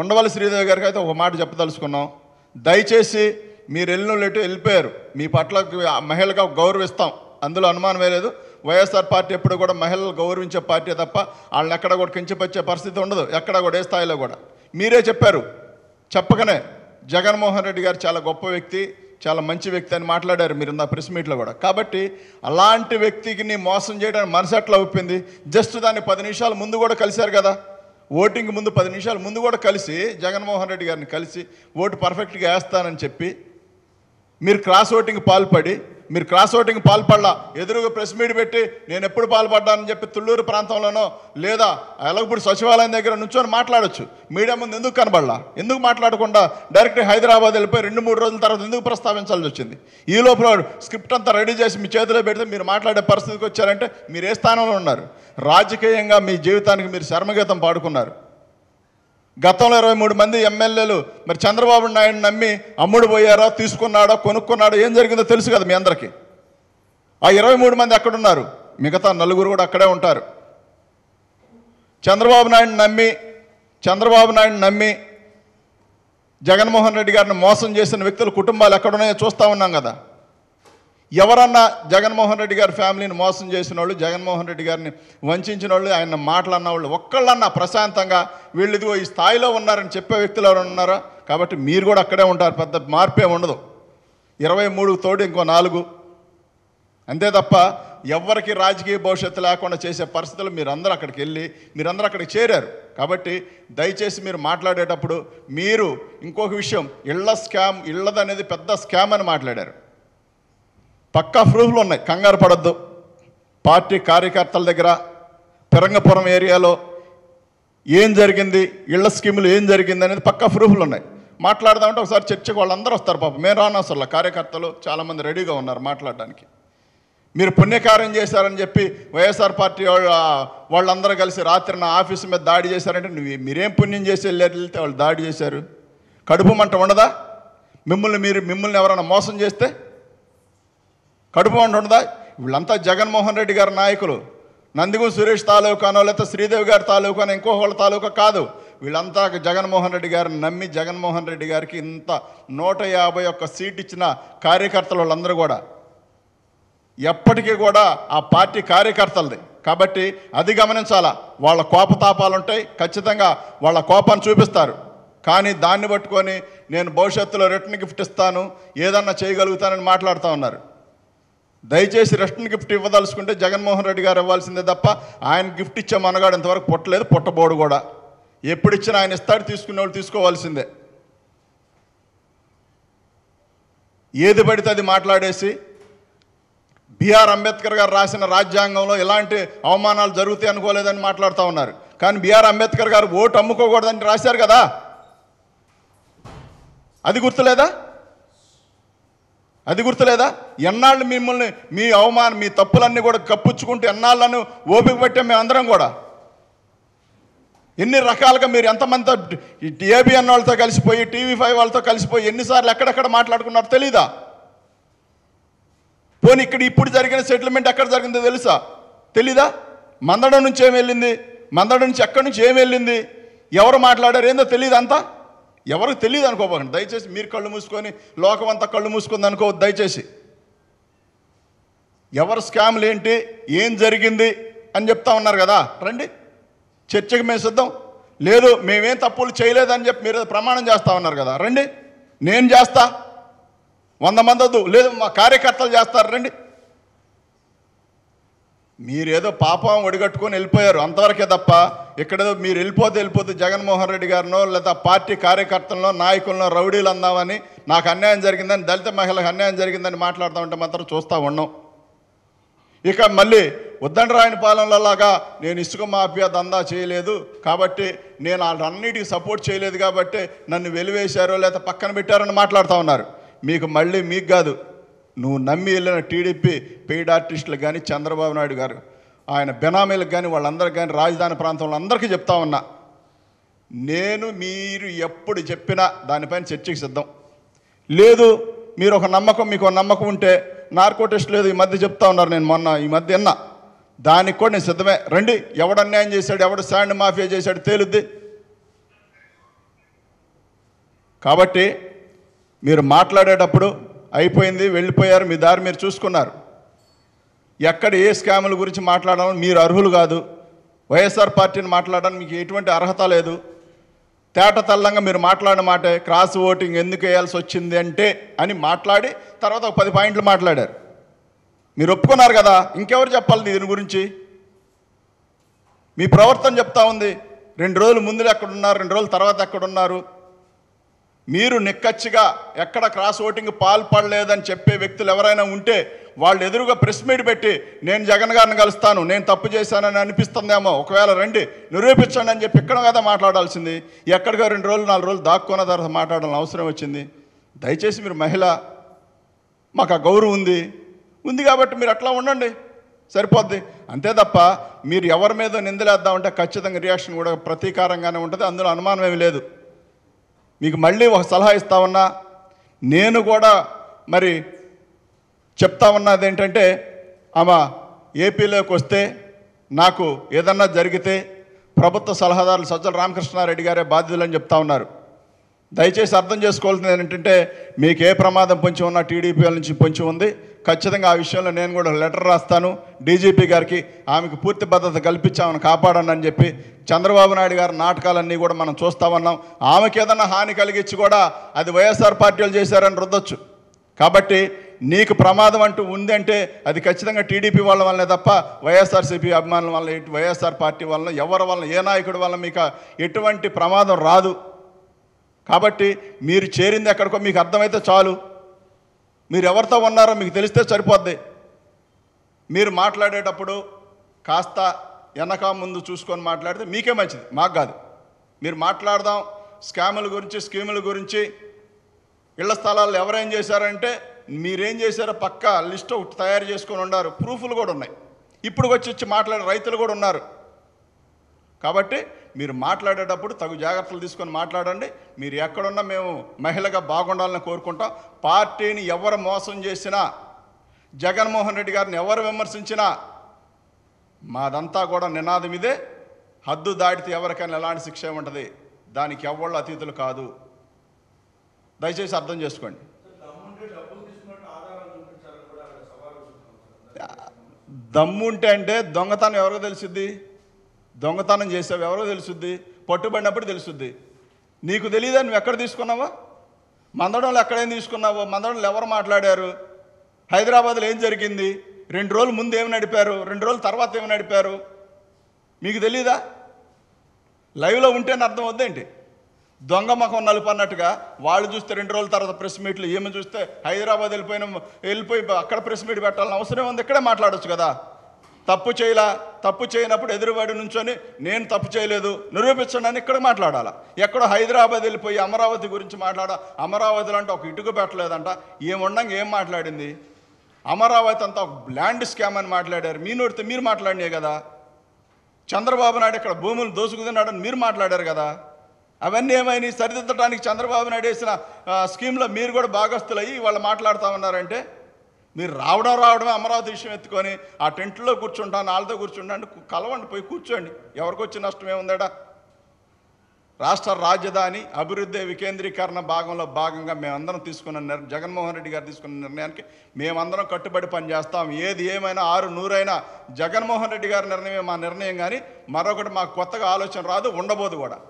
ఉండవల్లి శ్రీదేవి గారికి అయితే ఒక మాట చెప్పదలుచుకున్నాం దయచేసి మీరు వెళ్ళినట్టు వెళ్ళిపోయారు మీ పట్ల మహిళగా గౌరవిస్తాం అందులో అనుమానం లేదు వైఎస్ఆర్ పార్టీ ఎప్పుడు కూడా మహిళలు గౌరవించే పార్టీ తప్ప వాళ్ళని ఎక్కడ కూడా కించిపచ్చే పరిస్థితి ఉండదు ఎక్కడ కూడా ఏ స్థాయిలో కూడా మీరే చెప్పారు చెప్పకనే జగన్మోహన్ రెడ్డి గారు చాలా గొప్ప వ్యక్తి చాలా మంచి వ్యక్తి అని మాట్లాడారు మీరు నా ప్రెస్ మీట్లో కూడా కాబట్టి అలాంటి వ్యక్తికి మోసం చేయడానికి మనసు ఎట్లా ఒప్పింది జస్ట్ దాన్ని పది నిమిషాల ముందు కూడా కలిశారు కదా ఓటింగ్ ముందు పది నిమిషాల ముందు కూడా కలిసి జగన్మోహన్ రెడ్డి గారిని కలిసి ఓటు పర్ఫెక్ట్గా వేస్తానని చెప్పి మీరు క్రాస్ ఓటింగ్ పాల్పడి మీరు క్రాస్ ఓటింగ్ పాల్పడలా ఎదురుగా ప్రెస్ మీట్ పెట్టి నేను ఎప్పుడు పాల్పడ్డానని చెప్పి తుళ్ళూరు ప్రాంతంలోనో లేదా ఎలగపూడి సచివాలయం దగ్గర నుంచొని మాట్లాడొచ్చు మీడియా ముందు ఎందుకు కనబడలా ఎందుకు మాట్లాడకుండా డైరెక్ట్ హైదరాబాద్ వెళ్ళిపోయి రెండు మూడు రోజుల తర్వాత ఎందుకు ప్రస్తావించాల్సి వచ్చింది ఈ లోపల స్క్రిప్ట్ అంతా రెడీ చేసి మీ చేతిలో పెడితే మీరు మాట్లాడే పరిస్థితికి వచ్చారంటే మీరు ఏ స్థానంలో ఉన్నారు రాజకీయంగా మీ జీవితానికి మీరు శర్మగీతం పాడుకున్నారు గతంలో ఇరవై మూడు మంది ఎమ్మెల్యేలు మరి చంద్రబాబు నాయుడు నమ్మి అమ్ముడు పోయారా తీసుకున్నాడో కొనుక్కున్నాడో ఏం జరిగిందో తెలుసు కదా మీ అందరికీ ఆ ఇరవై మూడు మంది అక్కడున్నారు మిగతా నలుగురు కూడా అక్కడే ఉంటారు చంద్రబాబు నాయుడు నమ్మి చంద్రబాబు నాయుడు నమ్మి జగన్మోహన్ రెడ్డి గారిని మోసం చేసిన వ్యక్తుల కుటుంబాలు ఎక్కడున్నాయో చూస్తూ ఉన్నాం కదా ఎవరన్నా జగన్మోహన్ రెడ్డి గారి ఫ్యామిలీని మోసం చేసిన వాళ్ళు జగన్మోహన్ రెడ్డి గారిని వంచిన వాళ్ళు ఆయన మాటలన్న వాళ్ళు ఒక్కళ్ళన్నా ప్రశాంతంగా ఇదిగో ఈ స్థాయిలో ఉన్నారని చెప్పే వ్యక్తులు ఎవరు ఉన్నారా కాబట్టి మీరు కూడా అక్కడే ఉంటారు పెద్ద మార్పే ఉండదు ఇరవై మూడు తోడు ఇంకో నాలుగు అంతే తప్ప ఎవరికి రాజకీయ భవిష్యత్తు లేకుండా చేసే పరిస్థితులు మీరందరూ అక్కడికి వెళ్ళి మీరందరూ అక్కడికి చేరారు కాబట్టి దయచేసి మీరు మాట్లాడేటప్పుడు మీరు ఇంకొక విషయం ఇళ్ల స్కామ్ ఇళ్ళదనేది పెద్ద స్కామ్ అని మాట్లాడారు పక్కా ప్రూఫ్లు ఉన్నాయి కంగారు పడద్దు పార్టీ కార్యకర్తల దగ్గర పెరంగపురం ఏరియాలో ఏం జరిగింది ఇళ్ల స్కీములు ఏం జరిగింది అనేది పక్కా ప్రూఫ్లు ఉన్నాయి మాట్లాడదామంటే ఒకసారి చర్చకు వాళ్ళందరూ వస్తారు పాప మేము అసలు కార్యకర్తలు చాలామంది రెడీగా ఉన్నారు మాట్లాడడానికి మీరు పుణ్యకార్యం చేశారని చెప్పి వైఎస్ఆర్ పార్టీ వాళ్ళ వాళ్ళందరూ కలిసి రాత్రి నా ఆఫీస్ మీద దాడి చేశారంటే నువ్వు మీరేం పుణ్యం చేసి వెళ్తే వాళ్ళు దాడి చేశారు కడుపు మంట ఉండదా మిమ్మల్ని మీరు మిమ్మల్ని ఎవరైనా మోసం చేస్తే కడుపు వంట ఉండదా వీళ్ళంతా జగన్మోహన్ రెడ్డి గారి నాయకులు నందిగు సురేష్ తాలూకానో లేకపోతే శ్రీదేవి గారి తాలూకానో ఇంకో వాళ్ళ తాలూకా కాదు వీళ్ళంతా జగన్మోహన్ రెడ్డి గారిని నమ్మి జగన్మోహన్ రెడ్డి గారికి ఇంత నూట యాభై ఒక్క సీట్ ఇచ్చిన కార్యకర్తలు వాళ్ళందరూ కూడా ఎప్పటికీ కూడా ఆ పార్టీ కార్యకర్తలది కాబట్టి అది గమనించాలా వాళ్ళ కోపతాపాలు ఉంటాయి ఖచ్చితంగా వాళ్ళ కోపాన్ని చూపిస్తారు కానీ దాన్ని పట్టుకొని నేను భవిష్యత్తులో రిటర్న్ గిఫ్ట్ ఇస్తాను ఏదన్నా చేయగలుగుతానని మాట్లాడుతూ ఉన్నారు దయచేసి రిటర్న్ గిఫ్ట్ ఇవ్వదలుచుకుంటే జగన్మోహన్ రెడ్డి గారు ఇవ్వాల్సిందే తప్ప ఆయన గిఫ్ట్ ఇచ్చే మనగాడు ఇంతవరకు పుట్టలేదు పుట్టబోడు కూడా ఎప్పుడు ఇచ్చిన ఆయన ఇస్తాడు వాళ్ళు తీసుకోవాల్సిందే ఏది పడితే అది మాట్లాడేసి బీఆర్ అంబేద్కర్ గారు రాసిన రాజ్యాంగంలో ఎలాంటి అవమానాలు జరుగుతాయి అనుకోలేదని మాట్లాడుతూ ఉన్నారు కానీ బీఆర్ అంబేద్కర్ గారు ఓటు అమ్ముకోకూడదని రాశారు కదా అది గుర్తులేదా అది గుర్తులేదా ఎన్నాళ్ళు మిమ్మల్ని మీ అవమానం మీ తప్పులన్నీ కూడా కప్పుచ్చుకుంటూ ఎన్నాళ్ళను ఓపిక పెట్టాం మేమందరం కూడా ఎన్ని రకాలుగా మీరు ఎంతమందితో ఏబిఎన్ వాళ్ళతో కలిసిపోయి టీవీ ఫైవ్ వాళ్ళతో కలిసిపోయి ఎన్నిసార్లు ఎక్కడెక్కడ మాట్లాడుకున్నారో తెలీదా పోనీ ఇక్కడ ఇప్పుడు జరిగిన సెటిల్మెంట్ ఎక్కడ జరిగిందో తెలుసా తెలీదా మందడం నుంచి ఏం వెళ్ళింది మందడం నుంచి ఎక్కడి నుంచి ఏం వెళ్ళింది ఎవరు మాట్లాడారు ఏందో తెలియదు అంతా ఎవరికి తెలియదు అనుకోబోకండి దయచేసి మీరు కళ్ళు మూసుకొని లోకం అంతా కళ్ళు మూసుకుంది అనుకో దయచేసి ఎవరు స్కామ్లు ఏంటి ఏం జరిగింది అని చెప్తా ఉన్నారు కదా రండి చర్చకు మేము సిద్ధం లేదు మేమేం తప్పులు చేయలేదని చెప్పి మీరు ప్రమాణం చేస్తా ఉన్నారు కదా రండి నేను చేస్తా వంద మంది వద్దు లేదు మా కార్యకర్తలు చేస్తారు రండి మీరేదో పాపం ఒడిగట్టుకొని వెళ్ళిపోయారు అంతవరకే తప్ప ఇక్కడేదో మీరు వెళ్ళిపోతే వెళ్ళిపోతే జగన్మోహన్ రెడ్డి గారినో లేదా పార్టీ కార్యకర్తలను నాయకులను రౌడీలు అందామని నాకు అన్యాయం జరిగిందని దళిత మహిళలకు అన్యాయం జరిగిందని మాట్లాడుతూ ఉంటే మాత్రం చూస్తూ ఉన్నాం ఇక మళ్ళీ ఉద్దండరాయని పాలనలాగా నేను ఇసుక మాఫియా దందా చేయలేదు కాబట్టి నేను వాళ్ళన్నిటికీ సపోర్ట్ చేయలేదు కాబట్టి నన్ను వెలివేశారో లేకపోతే పక్కన పెట్టారని మాట్లాడుతూ ఉన్నారు మీకు మళ్ళీ మీకు కాదు నువ్వు నమ్మి వెళ్ళిన టీడీపీ పెయిడ్ ఆర్టిస్టులకు కానీ చంద్రబాబు నాయుడు గారు ఆయన బెనామీలకు కానీ వాళ్ళందరికీ కానీ రాజధాని ప్రాంతంలో అందరికీ చెప్తా ఉన్నా నేను మీరు ఎప్పుడు చెప్పినా దానిపైన చర్చకు సిద్ధం లేదు మీరు ఒక నమ్మకం మీకు ఒక నమ్మకం ఉంటే నార్కో టెస్ట్ లేదు ఈ మధ్య చెప్తా ఉన్నారు నేను మొన్న ఈ మధ్య ఎన్నా దానికి కూడా నేను సిద్ధమే రండి ఎవడు అన్యాయం చేశాడు ఎవడు శాండ్ మాఫియా చేశాడు తేలుద్ది కాబట్టి మీరు మాట్లాడేటప్పుడు అయిపోయింది వెళ్ళిపోయారు మీ దారి మీరు చూసుకున్నారు ఎక్కడ ఏ స్కాముల గురించి మాట్లాడాలని మీరు అర్హులు కాదు వైఎస్ఆర్ పార్టీని మాట్లాడడానికి మీకు ఎటువంటి అర్హత లేదు తేట తల్లంగా మీరు మాట్లాడిన మాటే క్రాస్ ఓటింగ్ ఎందుకు వేయాల్సి వచ్చింది అంటే అని మాట్లాడి తర్వాత ఒక పది పాయింట్లు మాట్లాడారు మీరు ఒప్పుకున్నారు కదా ఇంకెవరు చెప్పాలి దీని గురించి మీ ప్రవర్తన చెప్తా ఉంది రెండు రోజులు ముందులు ఎక్కడున్నారు రెండు రోజుల తర్వాత ఎక్కడున్నారు మీరు నిక్కచ్చిగా ఎక్కడ క్రాస్ ఓటింగ్ పాల్పడలేదని చెప్పే వ్యక్తులు ఎవరైనా ఉంటే వాళ్ళు ఎదురుగా ప్రెస్ మీట్ పెట్టి నేను జగన్ గారిని కలుస్తాను నేను తప్పు చేశానని అనిపిస్తుందేమో ఒకవేళ రండి నిరూపించండి అని చెప్పి ఇక్కడ కదా మాట్లాడాల్సింది ఎక్కడికో రెండు రోజులు నాలుగు రోజులు దాక్కున్న తర్వాత మాట్లాడాలని అవసరం వచ్చింది దయచేసి మీరు మహిళ మాకు ఆ గౌరవం ఉంది ఉంది కాబట్టి మీరు అట్లా ఉండండి సరిపోద్ది అంతే తప్ప మీరు ఎవరి మీద నిందలేద్దామంటే ఖచ్చితంగా రియాక్షన్ కూడా ప్రతీకారంగానే ఉంటుంది అందులో అనుమానం ఏమి లేదు మీకు మళ్ళీ ఒక సలహా ఇస్తా ఉన్నా నేను కూడా మరి చెప్తా ఉన్నది ఏంటంటే ఆమె ఏపీలోకి వస్తే నాకు ఏదన్నా జరిగితే ప్రభుత్వ సలహాదారులు సజ్జల రామకృష్ణారెడ్డి గారే బాధ్యులని చెప్తా ఉన్నారు దయచేసి అర్థం చేసుకోవాల్సింది ఏంటంటే మీకు ఏ ప్రమాదం పొంచి ఉన్నా టీడీపీ నుంచి పొంచి ఉంది ఖచ్చితంగా ఆ విషయంలో నేను కూడా లెటర్ రాస్తాను డీజీపీ గారికి ఆమెకు పూర్తి భద్రత కల్పించామని కాపాడండి అని చెప్పి చంద్రబాబు నాయుడు గారి నాటకాలన్నీ కూడా మనం చూస్తా ఉన్నాం ఆమెకి ఏదైనా హాని కలిగించి కూడా అది వైఎస్ఆర్ పార్టీలు చేశారని రుద్దొచ్చు కాబట్టి నీకు ప్రమాదం అంటూ ఉందంటే అది ఖచ్చితంగా టీడీపీ వాళ్ళ వల్లనే తప్ప వైఎస్ఆర్సీపీ అభిమానుల వల్ల వైఎస్ఆర్ పార్టీ వల్ల ఎవరి వల్ల ఏ నాయకుడి వల్ల మీకు ఎటువంటి ప్రమాదం రాదు కాబట్టి మీరు చేరింది ఎక్కడికో మీకు అర్థమైతే చాలు మీరు ఎవరితో ఉన్నారో మీకు తెలిస్తే సరిపోద్ది మీరు మాట్లాడేటప్పుడు కాస్త వెనక ముందు చూసుకొని మాట్లాడితే మీకే మంచిది మాకు కాదు మీరు మాట్లాడదాం స్కాముల గురించి స్కీముల గురించి ఇళ్ల స్థలాలు ఎవరేం చేశారంటే మీరేం చేశారో పక్క లిస్ట్ ఒకటి తయారు చేసుకొని ఉన్నారు ప్రూఫ్లు కూడా ఉన్నాయి ఇప్పుడు వచ్చి వచ్చి మాట్లాడే రైతులు కూడా ఉన్నారు కాబట్టి మీరు మాట్లాడేటప్పుడు తగు జాగ్రత్తలు తీసుకొని మాట్లాడండి మీరు ఎక్కడున్నా మేము మహిళగా బాగుండాలని కోరుకుంటాం పార్టీని ఎవరు మోసం చేసినా జగన్మోహన్ రెడ్డి గారిని ఎవరు విమర్శించినా మాదంతా కూడా నినాదం ఇదే హద్దు దాటితే ఎవరికైనా ఎలాంటి శిక్ష ఉంటుంది దానికి ఎవళ్ళు అతిథులు కాదు దయచేసి అర్థం చేసుకోండి దమ్ముంటే అంటే దొంగతనం ఎవరికి తెలిసిద్ది దొంగతనం చేసావు ఎవరో తెలుసుద్ది పట్టుబడినప్పుడు తెలుసుద్ది నీకు తెలియదా నువ్వు ఎక్కడ తీసుకున్నావో మందడంలో ఎక్కడేం తీసుకున్నావో మందడంలో ఎవరు మాట్లాడారు హైదరాబాద్లో ఏం జరిగింది రెండు రోజులు ముందు ఏమి నడిపారు రెండు రోజుల తర్వాత ఏమి నడిపారు మీకు తెలీదా లైవ్లో ఉంటేనే అర్థం వద్దేంటి దొంగ ముఖం అన్నట్టుగా వాళ్ళు చూస్తే రెండు రోజుల తర్వాత ప్రెస్ మీట్లు ఏమి చూస్తే హైదరాబాద్ వెళ్ళిపోయిన వెళ్ళిపోయి అక్కడ ప్రెస్ మీట్ పెట్టాలని అవసరం ఉంది ఇక్కడే మాట్లాడచ్చు కదా తప్పు చేయలా తప్పు చేయనప్పుడు ఎదురువాడి నుంచొని నేను తప్పు చేయలేదు నిరూపించండి అని ఇక్కడ మాట్లాడాలా ఎక్కడో హైదరాబాద్ వెళ్ళిపోయి అమరావతి గురించి మాట్లాడా అమరావతిలో అంటే ఒక ఇటుక పెట్టలేదంట ఏముండంగా ఏం మాట్లాడింది అమరావతి అంతా ఒక ల్యాండ్ స్కామ్ అని మాట్లాడారు మీ నోడితే మీరు మాట్లాడినే కదా చంద్రబాబు నాయుడు ఇక్కడ భూములు దోసుకుతున్నాడని మీరు మాట్లాడారు కదా అవన్నీ ఏమైనాయి సరిదిద్దడానికి చంద్రబాబు నాయుడు వేసిన స్కీమ్లో మీరు కూడా భాగస్థులయ్యి వాళ్ళు మాట్లాడుతూ ఉన్నారంటే మీరు రావడం రావడమే అమరావతి విషయం ఎత్తుకొని ఆ టెంట్లో కూర్చుంటాను వాళ్ళతో కూర్చుంటాను కలవండి పోయి కూర్చోండి ఎవరికి వచ్చి నష్టం ఏముందట రాష్ట్ర రాజధాని అభివృద్ధి వికేంద్రీకరణ భాగంలో భాగంగా మేమందరం తీసుకున్న నిర్ జగన్మోహన్ రెడ్డి గారు తీసుకున్న నిర్ణయానికి మేమందరం కట్టుబడి పనిచేస్తాం ఏది ఏమైనా ఆరు నూరైనా జగన్మోహన్ రెడ్డి గారి నిర్ణయమే మా నిర్ణయం కానీ మరొకటి మాకు కొత్తగా ఆలోచన రాదు ఉండబోదు కూడా